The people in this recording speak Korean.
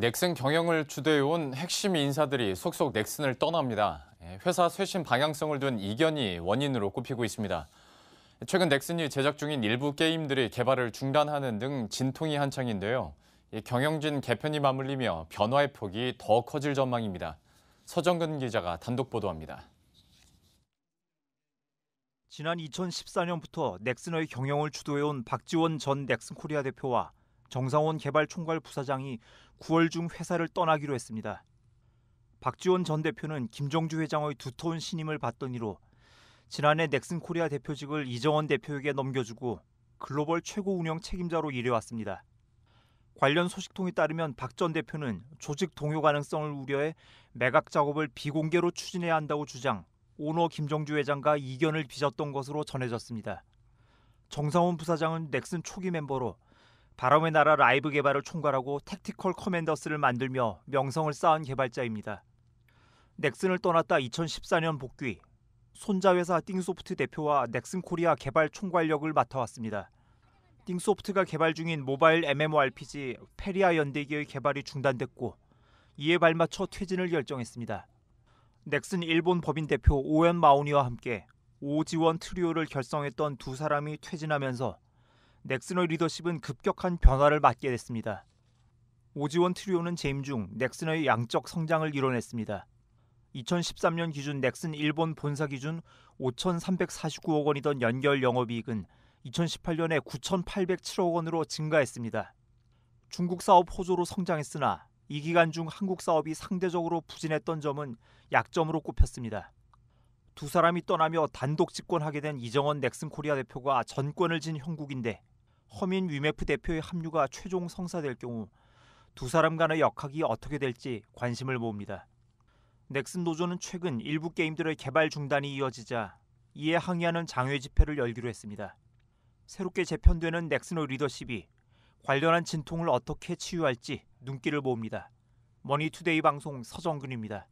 넥슨 경영을 주도해온 핵심 인사들이 속속 넥슨을 떠납니다. 예, 회사 쇄신 방향성을 둔 이견이 원인으로 꼽히고 있습니다. 최근 넥슨이 제작 중인 일부 게임들의 개발을 중단하는 등 진통이 한창인데요. 경영진 개편이 맞물리며 변화의 폭이 더 커질 전망입니다. 서정근 기자가 단독 보도합니다. 지난 2014년부터 넥슨의 경영을 주도해온 박지원 전 넥슨 코리아 대표와 정상원 개발 총괄 부사장이 9월 중 회사를 떠나기로 했습니다. 박지원 전 대표는 김정주 회장의 두터운 신임을 받더니로 지난해 넥슨 코리아 대표직을 이정원 대표에게 넘겨주고 글로벌 최고 운영 책임자로 일해왔습니다. 관련 소식통에 따르면 박 전 대표는 조직 동요 가능성을 우려해 매각 작업을 비공개로 추진해야 한다고 주장, 오너 김정주 회장과 이견을 빚었던 것으로 전해졌습니다. 정상훈 부사장은 넥슨 초기 멤버로 바람의 나라 라이브 개발을 총괄하고 택티컬 커맨더스를 만들며 명성을 쌓은 개발자입니다. 넥슨을 떠났다 2014년 복귀. 손자회사 띵소프트 대표와 넥슨 코리아 개발 총괄력을 맡아왔습니다. 띵소프트가 개발 중인 모바일 MMORPG 페리아 연대기의 개발이 중단됐고 이에 발맞춰 퇴진을 결정했습니다. 넥슨 일본 법인 대표 오엔 마오니와 함께 오지원 트리오를 결성했던 두 사람이 퇴진하면서 넥슨의 리더십은 급격한 변화를 맞게 됐습니다. 오지원 트리오는 재임 중 넥슨의 양적 성장을 이뤄냈습니다. 2013년 기준 넥슨 일본 본사 기준 5,349억 원이던 연결 영업이익은 2018년에 9,807억 원으로 증가했습니다. 중국 사업 호조로 성장했으나 이 기간 중 한국 사업이 상대적으로 부진했던 점은 약점으로 꼽혔습니다. 두 사람이 떠나며 단독 집권하게 된 이정원 넥슨 코리아 대표가 전권을 진 형국인데 허민 위메프 대표의 합류가 최종 성사될 경우 두 사람 간의 역학이 어떻게 될지 관심을 모읍니다. 넥슨 노조는 최근 일부 게임들의 개발 중단이 이어지자 이에 항의하는 장외 집회를 열기로 했습니다. 새롭게 재편되는 넥슨의 리더십이 관련한 진통을 어떻게 치유할지 눈길을 모읍니다. 머니투데이 방송 서정근입니다.